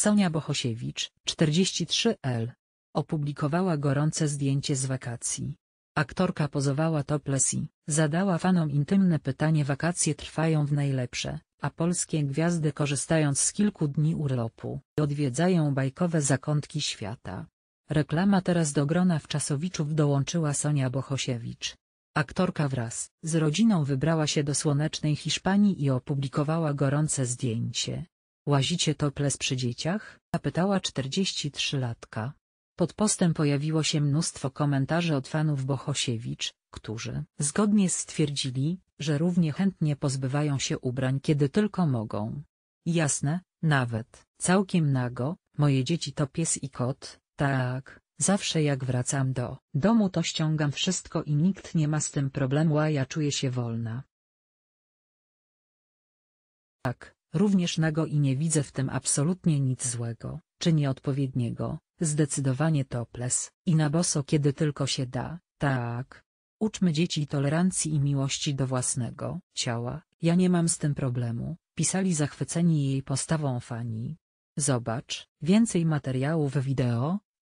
Sonia Bohosiewicz, 43L. Opublikowała gorące zdjęcie z wakacji. Aktorka pozowała toplessy, zadała fanom intymne pytanie wakacje trwają w najlepsze, a polskie gwiazdy korzystając z kilku dni urlopu, odwiedzają bajkowe zakątki świata. Reklama teraz do grona wczasowiczów dołączyła Sonia Bohosiewicz. Aktorka wraz z rodziną wybrała się do słonecznej Hiszpanii i opublikowała gorące zdjęcie, Łazicie toples przy dzieciach? Zapytała 43-latka. Pod postem pojawiło się mnóstwo komentarzy od fanów Bohosiewicz, którzy zgodnie stwierdzili, że równie chętnie pozbywają się ubrań kiedy tylko mogą. Jasne, nawet, całkiem nago, moje dzieci to pies i kot, tak, zawsze jak wracam do domu to ściągam wszystko i nikt nie ma z tym problemu a ja czuję się wolna. Tak, Również nago i nie widzę w tym absolutnie nic złego, czy nieodpowiedniego, zdecydowanie toples, i na boso kiedy tylko się da, tak. Uczmy dzieci tolerancji i miłości do własnego ciała, ja nie mam z tym problemu, pisali zachwyceni jej postawą fani. Zobacz, więcej materiałów wideo,